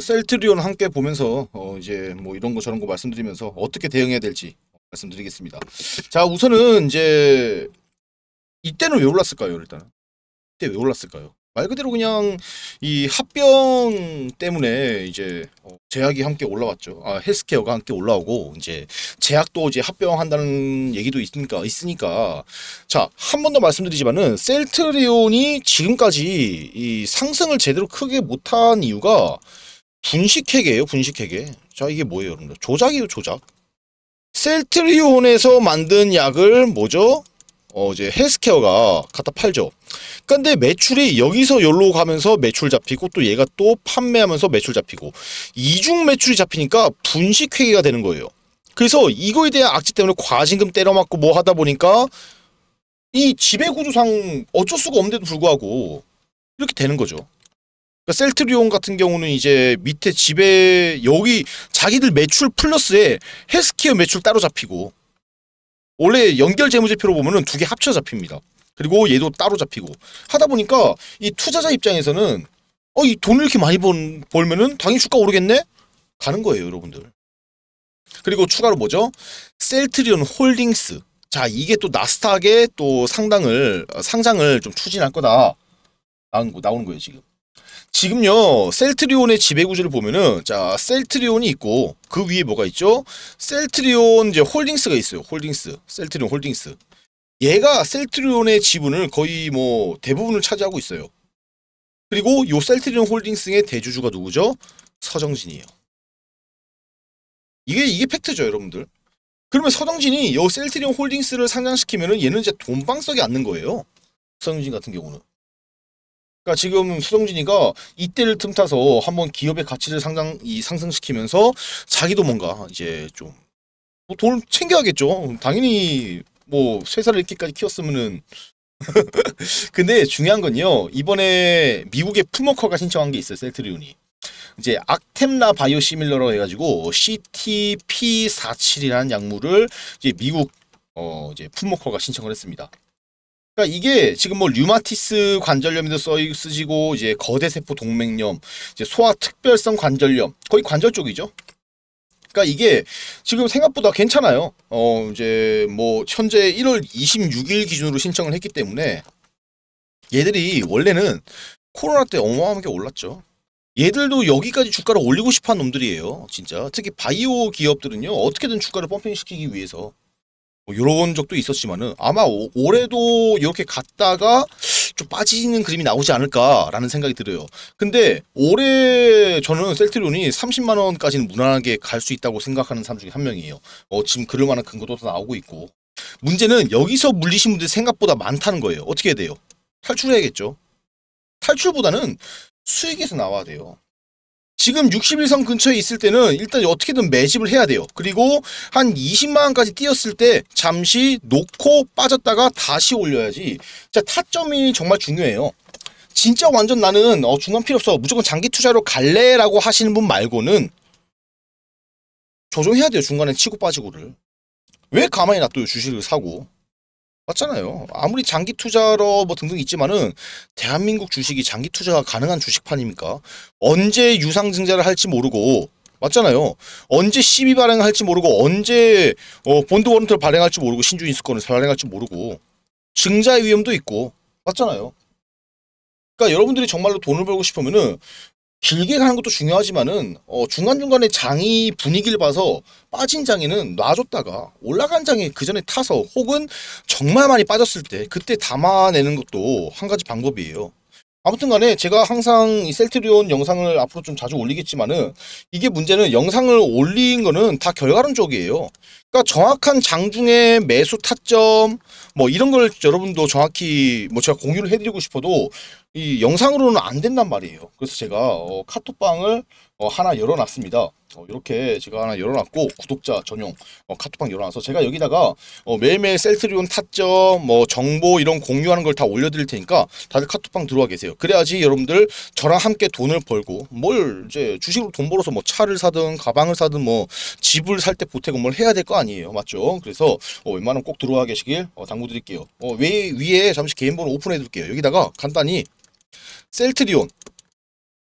셀트리온 함께 보면서 어 이제 뭐 이런 거 저런 거 말씀드리면서 어떻게 대응해야 될지 말씀드리겠습니다. 자 우선은 이제 이때는 왜 올랐을까요? 일단 이때 왜 올랐을까요? 말 그대로 그냥 이 합병 때문에 이제 어, 제약이 함께 올라왔죠. 아, 헬스케어가 함께 올라오고 이제 제약도 이제 합병한다는 얘기도 있으니까 있으니까 자 한 번 더 말씀드리지만은 셀트리온이 지금까지 이 상승을 제대로 크게 못한 이유가 분식회계예요. 분식회계. 자 이게 뭐예요, 여러분들? 조작이에요, 조작. 셀트리온에서 만든 약을 뭐죠? 어 이제 헬스케어가 갖다 팔죠. 그러니까 근데 매출이 여기서 열로 가면서 매출 잡히고 또 얘가 또 판매하면서 매출 잡히고 이중 매출이 잡히니까 분식 회계가 되는 거예요. 그래서 이거에 대한 악재 때문에 과징금 때려맞고 뭐 하다 보니까 이 지배구조상 어쩔 수가 없는데도 불구하고 이렇게 되는 거죠. 그러니까 셀트리온 같은 경우는 이제 밑에 지배 여기 자기들 매출 플러스에 헬스케어 매출 따로 잡히고 원래 연결 재무제표로 보면은 두 개 합쳐 잡힙니다. 그리고 얘도 따로 잡히고 하다 보니까 이 투자자 입장에서는 어 이 돈을 이렇게 많이 번, 벌면은 당연히 주가 오르겠네 가는 거예요 여러분들. 그리고 추가로 뭐죠? 셀트리온 홀딩스. 자 이게 또나스닥에또 상당을 어, 상장을 좀 추진할 거다 나오 거, 나오는 거예요 지금. 지금요 셀트리온의 지배구조를 보면은 자 셀트리온이 있고 그 위에 뭐가 있죠? 셀트리온 이제 홀딩스가 있어요. 홀딩스, 셀트리온 홀딩스. 얘가 셀트리온의 지분을 거의 뭐 대부분을 차지하고 있어요. 그리고 요 셀트리온 홀딩스의 대주주가 누구죠? 서정진이에요. 이게 이게 팩트죠, 여러분들. 그러면 서정진이 요 셀트리온 홀딩스를 상장시키면은 얘는 이제 돈방석에 앉는 거예요. 서정진 같은 경우는. 그러니까 지금 수동진이가 이때를 틈타서 한번 기업의 가치를 상당 히 상승시키면서 자기도 뭔가 이제 좀뭐 돈을 챙겨야겠죠. 당연히 뭐 회사를 이렇게까지 키웠으면은 근데 중요한 건요. 이번에 미국의 품워커가 신청한 게 있어요. 셀트리온이. 이제 악템라 바이오 시밀러로 해가지고 CTP47이라는 약물을 이제 미국 어 이제 품목허가 신청을 했습니다. 그러니까 이게 지금 뭐 류마티스 관절염에도 쓰이고 이제 거대세포 동맥염, 이제 소아 특별성 관절염 거의 관절 쪽이죠. 그러니까 이게 지금 생각보다 괜찮아요. 어 이제 뭐 현재 1월 26일 기준으로 신청을 했기 때문에 얘들이 원래는 코로나 때 어마어마하게 올랐죠. 얘들도 여기까지 주가를 올리고 싶어 하는 놈들이에요. 진짜. 특히 바이오 기업들은요. 어떻게든 주가를 펌핑시키기 위해서 이런 뭐 적도 있었지만은 아마 오, 올해도 이렇게 갔다가 좀 빠지는 그림이 나오지 않을까라는 생각이 들어요. 근데 올해 저는 셀트리온이 30만 원까지는 무난하게 갈 수 있다고 생각하는 사람 중에 한 명이에요. 어, 지금 그럴 만한 근거도 다 나오고 있고 문제는 여기서 물리신 분들이 생각보다 많다는 거예요. 어떻게 해야 돼요? 탈출해야겠죠. 탈출보다는 수익에서 나와야 돼요. 지금 61선 근처에 있을 때는 일단 어떻게든 매집을 해야 돼요. 그리고 한 20만원까지 뛰었을 때 잠시 놓고 빠졌다가 다시 올려야지 자 타점이 정말 중요해요. 진짜 완전 나는 어, 중간 필요 없어 무조건 장기 투자로 갈래 라고 하시는 분 말고는 조정해야 돼요 중간에 치고 빠지고를 왜 가만히 놔둬요 주식을 사고 맞잖아요. 아무리 장기 투자로 뭐 등등 있지만은 대한민국 주식이 장기 투자가 가능한 주식판입니까? 언제 유상 증자를 할지 모르고 맞잖아요. 언제 시비 발행할지 을 모르고 언제 어, 본드 워런트를 발행할지 모르고 신주 인수권을 발행할지 모르고 증자의 위험도 있고 맞잖아요. 그러니까 여러분들이 정말로 돈을 벌고 싶으면은 길게 가는 것도 중요하지만은 어, 중간중간에 장이 분위기를 봐서 빠진 장에는 놔줬다가 올라간 장에 그 전에 타서 혹은 정말 많이 빠졌을 때 그때 담아내는 것도 한 가지 방법이에요. 아무튼 간에 제가 항상 이 셀트리온 영상을 앞으로 좀 자주 올리겠지만은 이게 문제는 영상을 올린 거는 다 결과론 쪽이에요. 그러니까 정확한 장중에 매수 타점 뭐 이런 걸 여러분도 정확히 뭐 제가 공유를 해드리고 싶어도 이 영상으로는 안 된단 말이에요. 그래서 제가 어, 카톡방을 어, 하나 열어놨습니다. 어, 이렇게 제가 하나 열어놨고 구독자 전용 어, 카톡방 열어놔서 제가 여기다가 어, 매일매일 셀트리온 타점 뭐 정보 이런 공유하는 걸 다 올려드릴 테니까 다들 카톡방 들어와 계세요. 그래야지 여러분들 저랑 함께 돈을 벌고 뭘 이제 주식으로 돈 벌어서 뭐 차를 사든 가방을 사든 뭐 집을 살 때 보태고 뭘 해야 될 거 아니에요. 맞죠? 그래서 어, 웬만하면 꼭 들어와 계시길 당부드릴게요. 왜 위에 잠시 개인번호 오픈해둘게요. 여기다가 간단히 셀트리온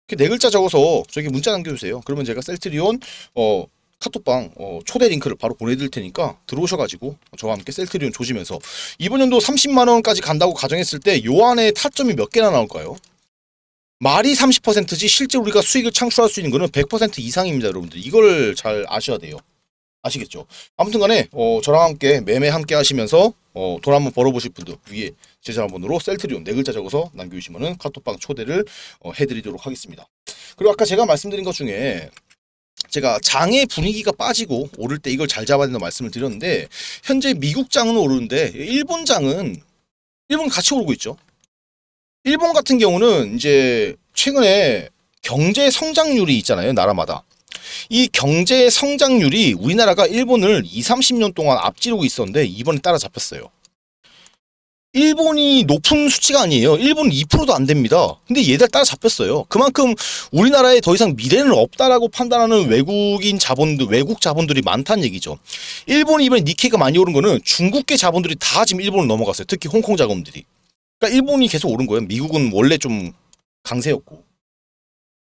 이렇게 네 글자 적어서 저기 문자 남겨주세요. 그러면 제가 셀트리온 어, 카톡방 어, 초대 링크를 바로 보내드릴 테니까 들어오셔가지고 저와 함께 셀트리온 조지면서 이번 연도 30만원까지 간다고 가정했을 때 요 안에 타점이 몇 개나 나올까요? 말이 30%지 실제 우리가 수익을 창출할 수 있는 거는 100% 이상입니다. 여러분들 이걸 잘 아셔야 돼요. 아시겠죠? 아무튼 간에 어, 저랑 함께 매매 함께 하시면서 어, 돈 한번 벌어보실 분들 위에 제 전화번호로 셀트리온 네 글자 적어서 남겨주시면 카톡방 초대를 어, 해드리도록 하겠습니다. 그리고 아까 제가 말씀드린 것 중에 제가 장의 분위기가 빠지고 오를 때 이걸 잘 잡아야 된다 말씀을 드렸는데 현재 미국 장은 오르는데 일본 장은 일본 같이 오르고 있죠. 일본 같은 경우는 이제 최근에 경제 성장률이 있잖아요 나라마다 이 경제 성장률이 우리나라가 일본을 20, 30년 동안 앞지르고 있었는데 이번에 따라잡혔어요. 일본이 높은 수치가 아니에요. 일본은 2%도 안 됩니다. 근데 얘들 따라잡혔어요. 그만큼 우리나라에 더 이상 미래는 없다라고 판단하는 외국인 자본들, 외국 자본들이 많다는 얘기죠. 일본이 이번에 니케이가 많이 오른 거는 중국계 자본들이 다 지금 일본을 넘어갔어요. 특히 홍콩 자금들이. 그러니까 일본이 계속 오른 거예요. 미국은 원래 좀 강세였고.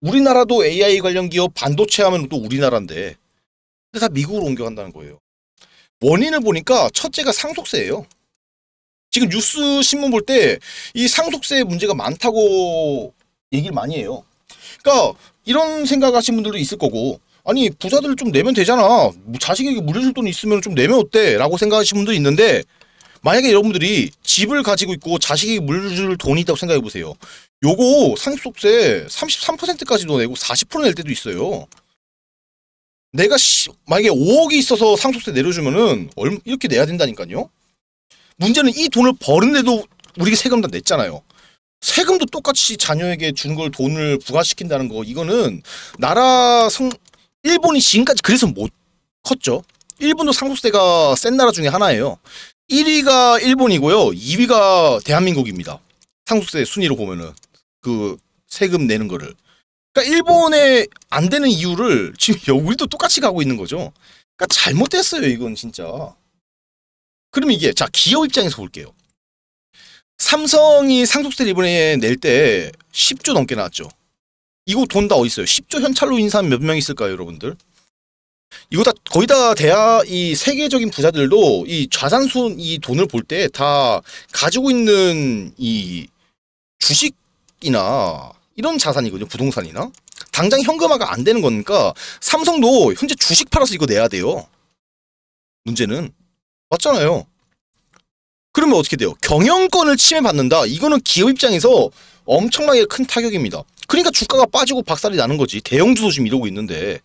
우리나라도 AI 관련 기업 반도체 하면 또 우리나라인데 근데 다 미국으로 옮겨간다는 거예요. 원인을 보니까 첫째가 상속세예요. 지금 뉴스 신문 볼 때 이 상속세 문제가 많다고 얘기를 많이 해요. 그러니까 이런 생각하신 분들도 있을 거고 아니 부자들 좀 내면 되잖아. 뭐 자식에게 물려줄 돈 있으면 좀 내면 어때? 라고 생각하시는 분도 있는데 만약에 여러분들이 집을 가지고 있고 자식이 물줄 돈이 있다고 생각해 보세요. 요거 상속세 33%까지도 내고 40%낼 때도 있어요. 내가 시, 만약에 5억이 있어서 상속세 내려주면은 얼마, 이렇게 내야 된다니까요. 문제는 이 돈을 버는데도 우리 가 세금 다 냈잖아요. 세금도 똑같이 자녀에게 준걸 돈을 부과시킨다는 거 이거는 나라 성 일본이 지금까지 그래서 못 컸죠. 일본도 상속세가 센 나라 중에 하나예요. 1위가 일본이고요. 2위가 대한민국입니다. 상속세 순위로 보면은 그 세금 내는 거를. 그러니까 일본에 안 되는 이유를 지금 우리도 똑같이 가고 있는 거죠. 그러니까 잘못됐어요, 이건 진짜. 그럼 이게 자, 기업 입장에서 볼게요. 삼성이 상속세를 이번에 낼 때 10조 넘게 나왔죠. 이거 돈 다 어디 있어요? 10조 현찰로 인사한 몇명 있을까요, 여러분들? 이거 다 거의 다 대하 이 세계적인 부자들도 이 자산순 이 돈을 볼 때 다 가지고 있는 이 주식이나 이런 자산이거든요. 부동산이나 당장 현금화가 안 되는 거니까 삼성도 현재 주식 팔아서 이거 내야 돼요. 문제는 맞잖아요. 그러면 어떻게 돼요? 경영권을 침해받는다. 이거는 기업 입장에서 엄청나게 큰 타격입니다. 그러니까 주가가 빠지고 박살이 나는 거지. 대형주도 지금 이러고 있는데.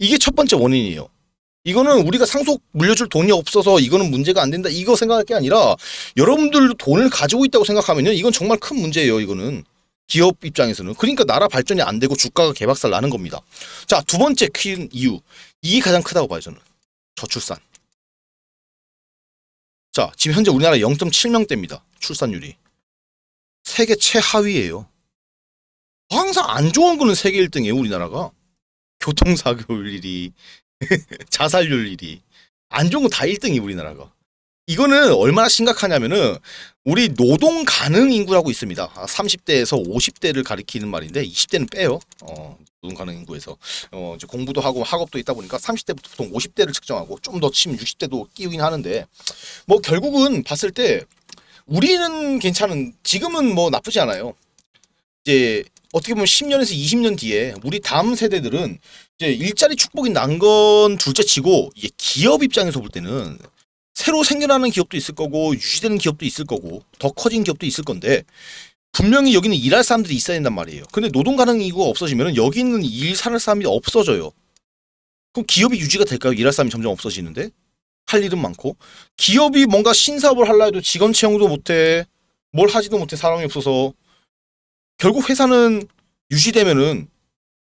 이게 첫 번째 원인이에요. 이거는 우리가 상속 물려줄 돈이 없어서 이거는 문제가 안 된다 이거 생각할 게 아니라 여러분들도 돈을 가지고 있다고 생각하면요 이건 정말 큰 문제예요 이거는 기업 입장에서는 그러니까 나라 발전이 안 되고 주가가 개박살 나는 겁니다 자 두 번째 큰 이유 이게 가장 크다고 봐요 저는 저출산 자 지금 현재 우리나라 0.7명대입니다 출산율이 세계 최하위예요 항상 안 좋은 거는 세계 1등이에요 우리나라가 교통사고율 1위, 자살률 1위. 안 좋은 거다 1등이 우리나라가. 이거는 얼마나 심각하냐면은 우리 노동 가능 인구라고 있습니다. 30대에서 아, 50대를 가리키는 말인데 20대는 빼요. 어, 노동 가능 인구에서 어, 이제 공부도 하고 학업도 있다 보니까 30대부터 보통 50대를 측정하고 좀 더 치면 60대도 끼우긴 하는데 뭐 결국은 봤을 때 우리는 괜찮은 지금은 뭐 나쁘지 않아요. 이제 어떻게 보면 10년에서 20년 뒤에 우리 다음 세대들은 이제 일자리 축복이 난 건 둘째 치고 이게 기업 입장에서 볼 때는 새로 생겨나는 기업도 있을 거고 유지되는 기업도 있을 거고 더 커진 기업도 있을 건데 분명히 여기는 일할 사람들이 있어야 된단 말이에요. 근데 노동 가능 인구가 없어지면 여기 는 일살 사람이 없어져요. 그럼 기업이 유지가 될까요? 일할 사람이 점점 없어지는데 할 일은 많고 기업이 뭔가 신사업을 하려 해도 직원 채용도 못해 뭘 하지도 못해 사람이 없어서 결국 회사는 유지되면은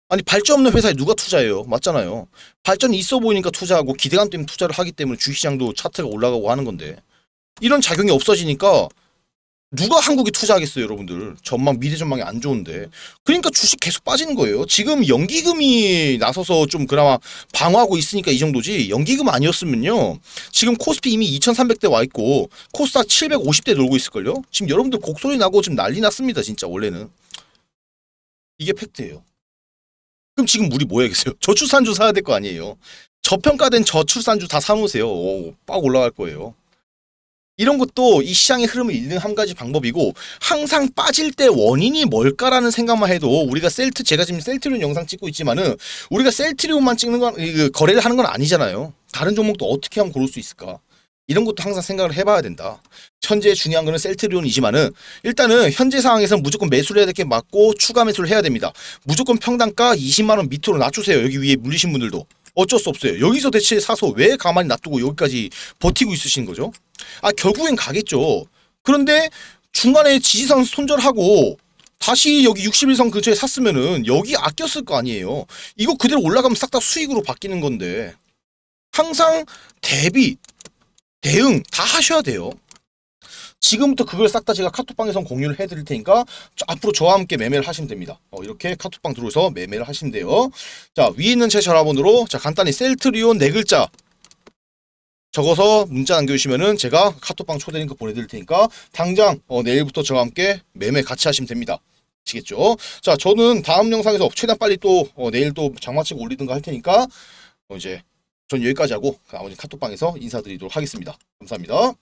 아니 발전 없는 회사에 누가 투자해요? 맞잖아요. 발전이 있어 보이니까 투자하고 기대감 때문에 투자를 하기 때문에 주식시장도 차트가 올라가고 하는 건데 이런 작용이 없어지니까 누가 한국에 투자하겠어요 여러분들 전망 미래 전망이 안 좋은데 그러니까 주식 계속 빠지는 거예요 지금 연기금이 나서서 좀 그나마 방어하고 있으니까 이 정도지 연기금 아니었으면요 지금 코스피 이미 2300대 와 있고 코스닥 750대 놀고 있을걸요 지금 여러분들 곡소리 나고 지금 난리 났습니다 진짜 원래는 이게 팩트예요. 그럼 지금 우리 뭐 해야겠어요? 저출산주 사야 될 거 아니에요. 저평가된 저출산주 다 사놓으세요. 오, 빡 올라갈 거예요. 이런 것도 이 시장의 흐름을 잃는한 가지 방법이고 항상 빠질 때 원인이 뭘까라는 생각만 해도 우리가 셀트 제가 지금 셀트리온 영상 찍고 있지만은 우리가 셀트리온만 찍는 건 그 거래를 하는 건 아니잖아요. 다른 종목도 어떻게 하면 고를 수 있을까? 이런 것도 항상 생각을 해봐야 된다. 현재 중요한 거는 셀트리온이지만은 일단은 현재 상황에서 무조건 매수를 해야 될 게 맞고 추가 매수를 해야 됩니다. 무조건 평단가 20만 원 밑으로 낮추세요. 여기 위에 물리신 분들도. 어쩔 수 없어요. 여기서 대체 사서 왜 가만히 놔두고 여기까지 버티고 있으신 거죠? 아 결국엔 가겠죠. 그런데 중간에 지지선 손절하고 다시 여기 61선 근처에 샀으면은 여기 아꼈을 거 아니에요. 이거 그대로 올라가면 싹 다 수익으로 바뀌는 건데 항상 대비 대응 다 하셔야 돼요. 지금부터 그걸 싹 다 제가 카톡방에서 공유를 해드릴 테니까 앞으로 저와 함께 매매를 하시면 됩니다. 어, 이렇게 카톡방 들어서 매매를 하시면 돼요. 자 위에 있는 제 전화번호로 자 간단히 셀트리온 네 글자 적어서 문자 남겨주시면 제가 카톡방 초대 링크 보내드릴 테니까 당장 어, 내일부터 저와 함께 매매 같이 하시면 됩니다. 아시겠죠? 자 저는 다음 영상에서 최대한 빨리 또 어, 내일 또 장마치고 올리든가 할 테니까 어, 이제 전 여기까지 하고 아버지 카톡방에서 인사드리도록 하겠습니다. 감사합니다.